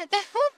That's